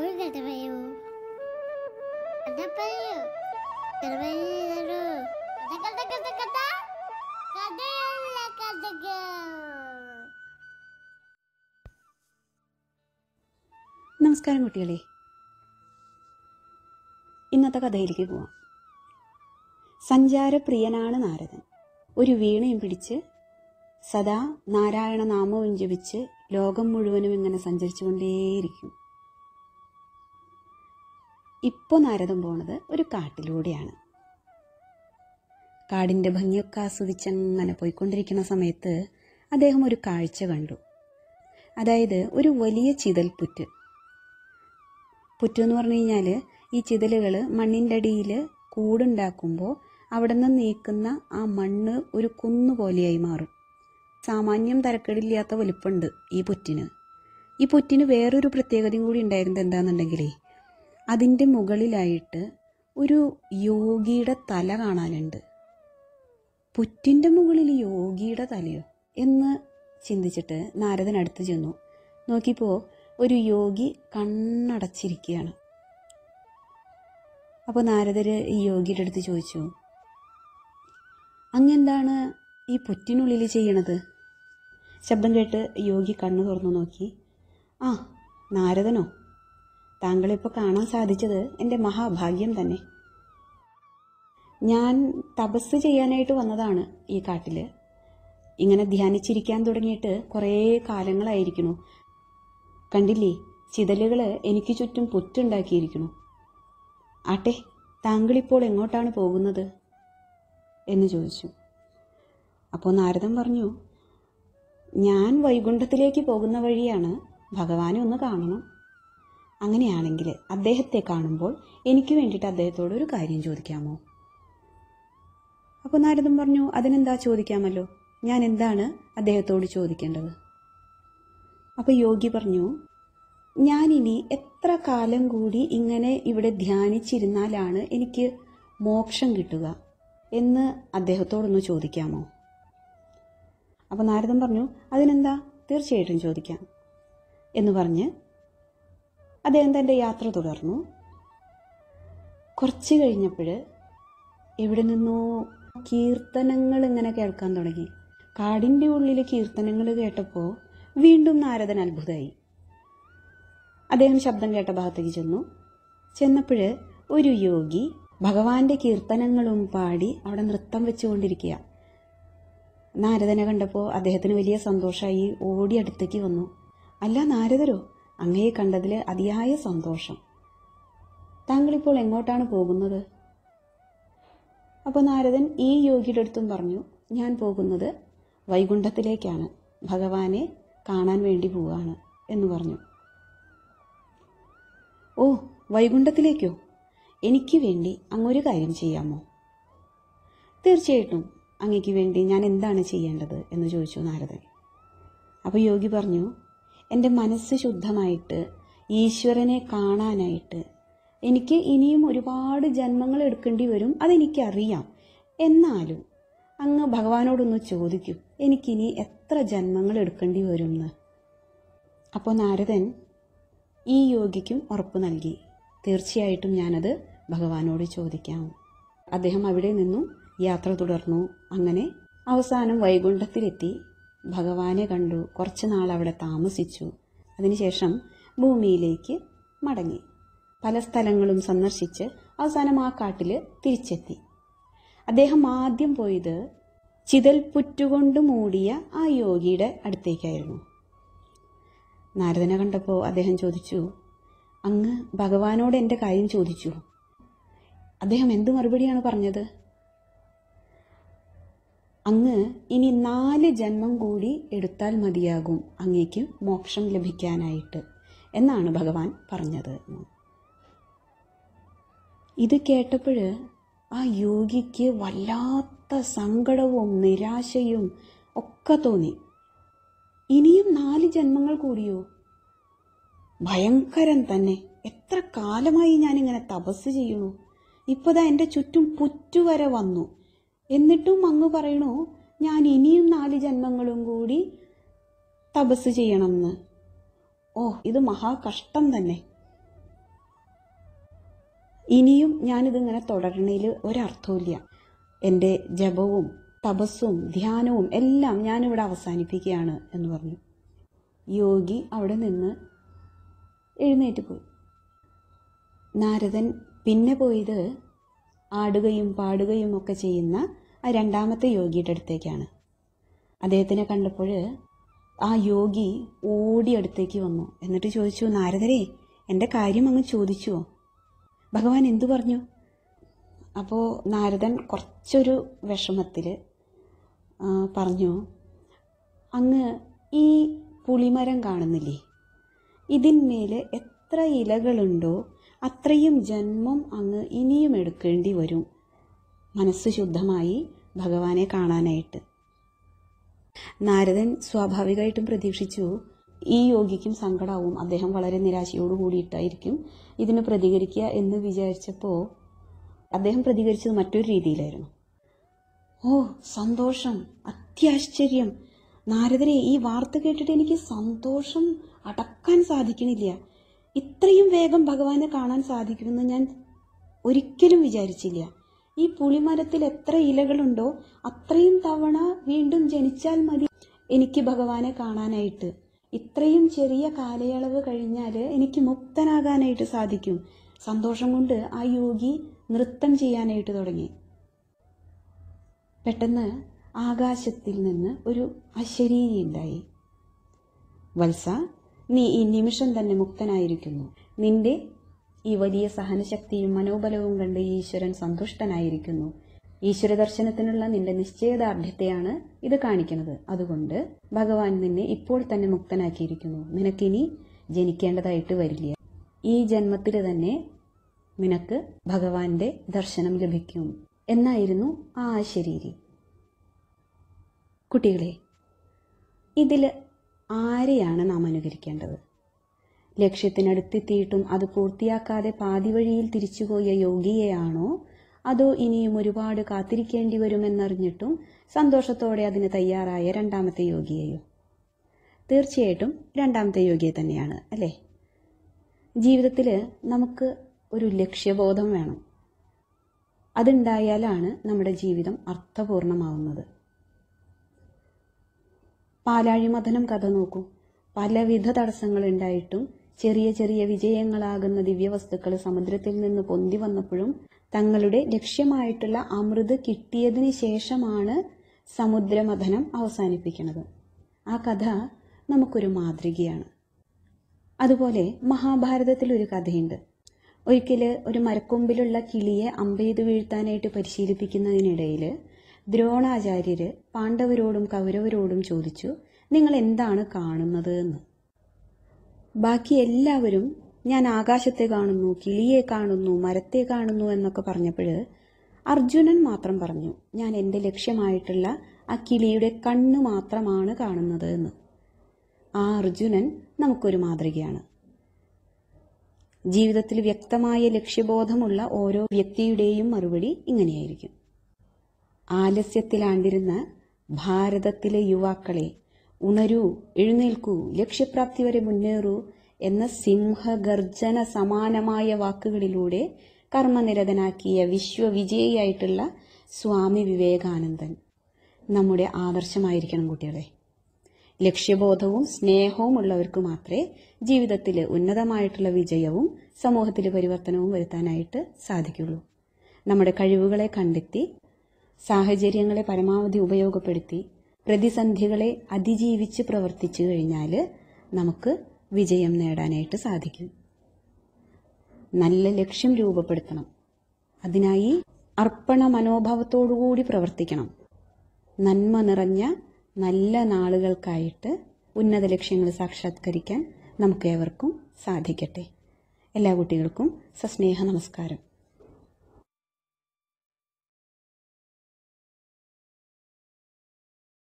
ഒരു കഥ പറയൂ കഥ പറയൂ കഥ പറയൂ കഥ കഥ കഥ കഥയല്ല കഥകൾ നമസ്കാരം കുട്ടികളെ ഇന്നത്തെ കഥയിലേക്ക് പോവാം സഞ്ചാരപ്രിയനാണ് നാരദൻ ഒരു വീണയും പിടിച്ച് സദാ നാരായണ നാമവും ജപിച്ച് ലോകം മുഴുവനും ഇങ്ങനെ സഞ്ചരിച്ചുകൊണ്ടേയിരിക്കും ഇപ്പോൾ നാരദം പോണത് ഒരു കാട്ടിലൂടെയാണ് കാടിൻ്റെ ഭംഗിയൊക്കെ ആസ്വദിച്ച് അങ്ങനെ പോയിക്കൊണ്ടിരിക്കുന്ന സമയത്ത് അദ്ദേഹം ഒരു കാഴ്ച കണ്ടു അതായത് ഒരു വലിയ ചിതൽ പുറ്റ് എന്ന് പറഞ്ഞു കഴിഞ്ഞാൽ ഈ ചിതലുകൾ മണ്ണിൻ്റെ അടിയിൽ കൂടുണ്ടാക്കുമ്പോൾ അവിടെ നിന്ന് നീക്കുന്ന ആ മണ്ണ് ഒരു കുന്നുപോലെയായി പോലെയായി മാറും സാമാന്യം തരക്കേടില്ലാത്ത വലുപ്പമുണ്ട് ഈ പുറ്റിന് ഈ പുറ്റിന് വേറൊരു പ്രത്യേകതയും കൂടി ഉണ്ടായിരുന്നത് എന്താണെന്നുണ്ടെങ്കിലേ അതിൻ്റെ മുകളിലായിട്ട് ഒരു യോഗിയുടെ തല കാണാനുണ്ട് പുറ്റിൻ്റെ മുകളിൽ യോഗിയുടെ തലയോ എന്ന് ചിന്തിച്ചിട്ട് നാരദൻ അടുത്ത് ചെന്നു നോക്കിയപ്പോൾ ഒരു യോഗി കണ്ണടച്ചിരിക്കുകയാണ് അപ്പോൾ നാരദർ ഈ യോഗിയുടെ അടുത്ത് ചോദിച്ചു അങ്ങെന്താണ് ഈ പുറ്റിനുള്ളിൽ ചെയ്യണത് ശബ്ദം കേട്ട് യോഗി കണ്ണു തുറന്നു നോക്കി ആ നാരദനോ താങ്കളിപ്പോൾ കാണാൻ സാധിച്ചത് എൻ്റെ മഹാഭാഗ്യം തന്നെ ഞാൻ തപസ് ചെയ്യാനായിട്ട് വന്നതാണ് ഈ കാട്ടിൽ ഇങ്ങനെ ധ്യാനിച്ചിരിക്കാൻ തുടങ്ങിയിട്ട് കുറേ കാലങ്ങളായിരിക്കുന്നു കണ്ടില്ലേ ചിതലുകൾ എനിക്ക് ചുറ്റും പുറ്റുണ്ടാക്കിയിരിക്കുന്നു ആട്ടെ താങ്കളിപ്പോൾ എങ്ങോട്ടാണ് പോകുന്നത് എന്ന് ചോദിച്ചു അപ്പോൾ നാരദൻ പറഞ്ഞു ഞാൻ വൈകുണ്ഠത്തിലേക്ക് പോകുന്ന വഴിയാണ് ഭഗവാനെ ഒന്ന് കാണണം അങ്ങനെയാണെങ്കിൽ അദ്ദേഹത്തെ കാണുമ്പോൾ എനിക്ക് വേണ്ടിയിട്ട് അദ്ദേഹത്തോട് ഒരു കാര്യം ചോദിക്കാമോ അപ്പോൾ നാരദൻ പറഞ്ഞു അതിനെന്താ ചോദിക്കാമല്ലോ ഞാൻ എന്താണ് അദ്ദേഹത്തോട് ചോദിക്കേണ്ടത് അപ്പോൾ യോഗി പറഞ്ഞു ഞാനിനി എത്ര കാലം കൂടി ഇങ്ങനെ ഇവിടെ ധ്യാനിച്ചിരുന്നാലാണ് എനിക്ക് മോക്ഷം കിട്ടുക എന്ന് അദ്ദേഹത്തോടൊന്ന് ചോദിക്കാമോ അപ്പോൾ നാരദൻ പറഞ്ഞു അതിനെന്താ തീർച്ചയായിട്ടും ചോദിക്കാം എന്ന് പറഞ്ഞ് അദ്ദേഹം തൻ്റെ യാത്ര തുടർന്നു കുറച്ച് കഴിഞ്ഞപ്പോൾ എവിടെ നിന്നോ കീർത്തനങ്ങൾ ഇങ്ങനെ കേൾക്കാൻ തുടങ്ങി കാടിൻ്റെ ഉള്ളിൽ കീർത്തനങ്ങൾ കേട്ടപ്പോൾ വീണ്ടും നാരദൻ അത്ഭുതമായി അദ്ദേഹം ശബ്ദം കേട്ട ഭാഗത്തേക്ക് ചെന്നു ചെന്നപ്പോൾ ഒരു യോഗി ഭഗവാന്റെ കീർത്തനങ്ങളും പാടി അവിടെ നൃത്തം വെച്ചുകൊണ്ടിരിക്കുക നാരദനെ കണ്ടപ്പോൾ അദ്ദേഹത്തിന് വലിയ സന്തോഷമായി ഓടി അടുത്തേക്ക് വന്നു അല്ല നാരദരോ അങ്ങയെ കണ്ടതിൽ അതിയായ സന്തോഷം താങ്കളിപ്പോൾ എങ്ങോട്ടാണ് പോകുന്നത് അപ്പോൾ നാരദൻ ഈ യോഗിയുടെ അടുത്തും പറഞ്ഞു ഞാൻ പോകുന്നത് വൈകുണ്ഠത്തിലേക്കാണ് ഭഗവാനെ കാണാൻ വേണ്ടി പോവാണ് എന്ന് പറഞ്ഞു ഓ വൈകുണ്ഠത്തിലേക്കോ എനിക്ക് വേണ്ടി അങ്ങൊരു കാര്യം ചെയ്യാമോ തീർച്ചയായിട്ടും അങ്ങയ്ക്ക് വേണ്ടി ഞാൻ എന്താണ് ചെയ്യേണ്ടത് എന്ന് ചോദിച്ചു നാരദൻ അപ്പോൾ യോഗി പറഞ്ഞു എൻ്റെ മനസ്സ് ശുദ്ധമായിട്ട് ഈശ്വരനെ കാണാനായിട്ട് എനിക്ക് ഇനിയും ഒരുപാട് ജന്മങ്ങൾ എടുക്കേണ്ടി വരും അതെനിക്കറിയാം എന്നാലും അങ്ങ് ഭഗവാനോടൊന്ന് ചോദിക്കും എനിക്കിനി എത്ര ജന്മങ്ങൾ എടുക്കേണ്ടി വരും എന്ന് അപ്പോൾ നാരദൻ ഈ യോഗിക്കും ഉറപ്പ് നൽകി തീർച്ചയായിട്ടും ഞാനത് ഭഗവാനോട് ചോദിക്കാം അദ്ദേഹം അവിടെ നിന്നും യാത്ര തുടർന്നു അങ്ങനെ അവസാനം വൈകുണ്ഠത്തിലെത്തി ഭഗവാനെ കണ്ടു കുറച്ച് നാൾ അവിടെ താമസിച്ചു അതിനുശേഷം ഭൂമിയിലേക്ക് മടങ്ങി പല സ്ഥലങ്ങളും സന്ദർശിച്ച് അവസാനം ആ കാട്ടിൽ തിരിച്ചെത്തി അദ്ദേഹം ആദ്യം പോയത് പുറ്റുകൊണ്ട് മൂടിയ ആ യോഗിയുടെ അടുത്തേക്കായിരുന്നു നാരദനെ കണ്ടപ്പോൾ അദ്ദേഹം ചോദിച്ചു അങ്ങ് ഭഗവാനോട് എൻ്റെ കാര്യം ചോദിച്ചു അദ്ദേഹം എന്ത് മറുപടിയാണ് പറഞ്ഞത് അങ്ങ് ഇനി നാല് ജന്മം കൂടി എടുത്താൽ മതിയാകും അങ്ങേക്ക് മോക്ഷം ലഭിക്കാനായിട്ട് എന്നാണ് ഭഗവാൻ പറഞ്ഞത് ഇത് കേട്ടപ്പോൾ ആ യോഗിക്ക് വല്ലാത്ത സങ്കടവും നിരാശയും ഒക്കെ തോന്നി ഇനിയും നാല് ജന്മങ്ങൾ കൂടിയോ ഭയങ്കരം തന്നെ എത്ര കാലമായി ഞാനിങ്ങനെ തപസ് ചെയ്യുന്നു ഇപ്പോൾ എൻ്റെ ചുറ്റും പുറ്റുവരെ വന്നു എന്നിട്ടും അങ്ങ് പറയണു ഞാൻ ഇനിയും നാല് ജന്മങ്ങളും കൂടി തപസ് ചെയ്യണമെന്ന് ഓ ഇത് മഹാകഷ്ടം തന്നെ ഇനിയും ഞാനിതിങ്ങനെ തുടരണതിൽ ഒരർത്ഥമില്ല എൻ്റെ ജപവും തപസ്സും ധ്യാനവും എല്ലാം ഞാനിവിടെ അവസാനിപ്പിക്കുകയാണ് എന്ന് പറഞ്ഞു യോഗി അവിടെ നിന്ന് എഴുന്നേറ്റ് പോയി നാരദൻ പിന്നെ പോയത് ആടുകയും പാടുകയും ഒക്കെ ചെയ്യുന്ന ആ രണ്ടാമത്തെ യോഗിയുടെ അടുത്തേക്കാണ് അദ്ദേഹത്തിനെ കണ്ടപ്പോൾ ആ യോഗി ഓടി അടുത്തേക്ക് വന്നു എന്നിട്ട് ചോദിച്ചു നാരദരേ എൻ്റെ കാര്യം അങ്ങ് ചോദിച്ചുവോ ഭഗവാൻ എന്തു പറഞ്ഞു അപ്പോൾ നാരദൻ കുറച്ചൊരു വിഷമത്തിൽ പറഞ്ഞു അങ്ങ് ഈ പുളിമരം കാണുന്നില്ലേ ഇതിന്മേൽ എത്ര ഇലകളുണ്ടോ അത്രയും ജന്മം അങ്ങ് ഇനിയും എടുക്കേണ്ടി വരും മനസ്സ് ശുദ്ധമായി ഭഗവാനെ കാണാനായിട്ട് നാരദൻ സ്വാഭാവികമായിട്ടും പ്രതീക്ഷിച്ചു ഈ യോഗിക്കും സങ്കടാവും അദ്ദേഹം വളരെ നിരാശയോട് കൂടിയിട്ടായിരിക്കും ഇതിന് പ്രതികരിക്കുക എന്ന് വിചാരിച്ചപ്പോൾ അദ്ദേഹം പ്രതികരിച്ചത് മറ്റൊരു രീതിയിലായിരുന്നു ഓ സന്തോഷം അത്യാശ്ചര്യം നാരദരെ ഈ വാർത്ത കേട്ടിട്ട് എനിക്ക് സന്തോഷം അടക്കാൻ സാധിക്കണില്ല ഇത്രയും വേഗം ഭഗവാനെ കാണാൻ സാധിക്കുമെന്ന് ഞാൻ ഒരിക്കലും വിചാരിച്ചില്ല ഈ പുളിമരത്തിൽ എത്ര ഇലകളുണ്ടോ അത്രയും തവണ വീണ്ടും ജനിച്ചാൽ മതി എനിക്ക് ഭഗവാനെ കാണാനായിട്ട് ഇത്രയും ചെറിയ കാലയളവ് കഴിഞ്ഞാൽ എനിക്ക് മുക്തനാകാനായിട്ട് സാധിക്കും സന്തോഷം കൊണ്ട് ആ യോഗി നൃത്തം ചെയ്യാനായിട്ട് തുടങ്ങി പെട്ടെന്ന് ആകാശത്തിൽ നിന്ന് ഒരു അശരീരി ഉണ്ടായി വത്സ നീ ഈ നിമിഷം തന്നെ മുക്തനായിരിക്കുന്നു നിന്റെ ഈ വലിയ സഹനശക്തിയും മനോബലവും കണ്ട് ഈശ്വരൻ സന്തുഷ്ടനായിരിക്കുന്നു ഈശ്വര ദർശനത്തിനുള്ള നിന്റെ നിശ്ചയദാർഢ്യത്തെയാണ് ഇത് കാണിക്കുന്നത് അതുകൊണ്ട് ഭഗവാൻ നിന്നെ ഇപ്പോൾ തന്നെ മുക്തനാക്കിയിരിക്കുന്നു നിനക്കിനി ജനിക്കേണ്ടതായിട്ട് വരില്ല ഈ ജന്മത്തിൽ തന്നെ നിനക്ക് ഭഗവാന്റെ ദർശനം ലഭിക്കും എന്നായിരുന്നു ആ ശരീരി കുട്ടികളെ ഇതിൽ ആരെയാണ് നാം അനുകരിക്കേണ്ടത് ലക്ഷ്യത്തിനടുത്തെത്തിയിട്ടും അത് പൂർത്തിയാക്കാതെ പാതിവഴിയിൽ തിരിച്ചുപോയ യോഗിയെയാണോ അതോ ഇനിയും ഒരുപാട് കാത്തിരിക്കേണ്ടി വരുമെന്നറിഞ്ഞിട്ടും സന്തോഷത്തോടെ അതിന് തയ്യാറായ രണ്ടാമത്തെ യോഗിയെയോ തീർച്ചയായിട്ടും രണ്ടാമത്തെ യോഗിയെ തന്നെയാണ് അല്ലേ ജീവിതത്തിൽ നമുക്ക് ഒരു ലക്ഷ്യബോധം വേണം അതുണ്ടായാലാണ് നമ്മുടെ ജീവിതം അർത്ഥപൂർണമാവുന്നത് പാലാഴി മഥനം കഥ നോക്കൂ പലവിധ തടസ്സങ്ങൾ ഉണ്ടായിട്ടും ചെറിയ ചെറിയ വിജയങ്ങളാകുന്ന ദിവ്യവസ്തുക്കൾ സമുദ്രത്തിൽ നിന്ന് പൊന്തി വന്നപ്പോഴും തങ്ങളുടെ ലക്ഷ്യമായിട്ടുള്ള അമൃത് കിട്ടിയതിന് ശേഷമാണ് സമുദ്രമഥനം അവസാനിപ്പിക്കുന്നത് ആ കഥ നമുക്കൊരു മാതൃകയാണ് അതുപോലെ മഹാഭാരതത്തിൽ ഒരു കഥയുണ്ട് ഒരിക്കൽ ഒരു മരക്കൊമ്പിലുള്ള കിളിയെ അമ്പെയ്ത് വീഴ്ത്താനായിട്ട് പരിശീലിപ്പിക്കുന്നതിനിടയിൽ ദ്രോണാചാര്യർ പാണ്ഡവരോടും കൗരവരോടും ചോദിച്ചു നിങ്ങൾ എന്താണ് കാണുന്നത് എന്ന് ബാക്കി എല്ലാവരും ഞാൻ ആകാശത്തെ കാണുന്നു കിളിയെ കാണുന്നു മരത്തെ കാണുന്നു എന്നൊക്കെ പറഞ്ഞപ്പോൾ അർജുനൻ മാത്രം പറഞ്ഞു ഞാൻ എൻ്റെ ലക്ഷ്യമായിട്ടുള്ള ആ കിളിയുടെ കണ്ണ് മാത്രമാണ് കാണുന്നത് എന്ന് ആ അർജുനൻ നമുക്കൊരു മാതൃകയാണ് ജീവിതത്തിൽ വ്യക്തമായ ലക്ഷ്യബോധമുള്ള ഓരോ വ്യക്തിയുടെയും മറുപടി ഇങ്ങനെയായിരിക്കും ആലസ്യത്തിലാണ്ടിരുന്ന ഭാരതത്തിലെ യുവാക്കളെ ഉണരൂ എഴുന്നേൽക്കൂ ലക്ഷ്യപ്രാപ്തി വരെ മുന്നേറൂ എന്ന സിംഹഗർജന സമാനമായ വാക്കുകളിലൂടെ കർമ്മനിരതനാക്കിയ വിശ്വവിജയിയായിട്ടുള്ള സ്വാമി വിവേകാനന്ദൻ നമ്മുടെ ആദർശമായിരിക്കണം കുട്ടികളെ ലക്ഷ്യബോധവും സ്നേഹവും ഉള്ളവർക്ക് മാത്രമേ ജീവിതത്തിൽ ഉന്നതമായിട്ടുള്ള വിജയവും സമൂഹത്തിലെ പരിവർത്തനവും വരുത്താനായിട്ട് സാധിക്കുള്ളൂ നമ്മുടെ കഴിവുകളെ കണ്ടെത്തി സാഹചര്യങ്ങളെ പരമാവധി ഉപയോഗപ്പെടുത്തി പ്രതിസന്ധികളെ അതിജീവിച്ച് പ്രവർത്തിച്ചു കഴിഞ്ഞാൽ നമുക്ക് വിജയം നേടാനായിട്ട് സാധിക്കും നല്ല ലക്ഷ്യം രൂപപ്പെടുത്തണം അതിനായി അർപ്പണ മനോഭാവത്തോടുകൂടി പ്രവർത്തിക്കണം നന്മ നിറഞ്ഞ നല്ല നാളുകൾക്കായിട്ട് ഉന്നത ലക്ഷ്യങ്ങൾ സാക്ഷാത്കരിക്കാൻ നമുക്കേവർക്കും സാധിക്കട്ടെ എല്ലാ കുട്ടികൾക്കും സസ്നേഹ നമസ്കാരം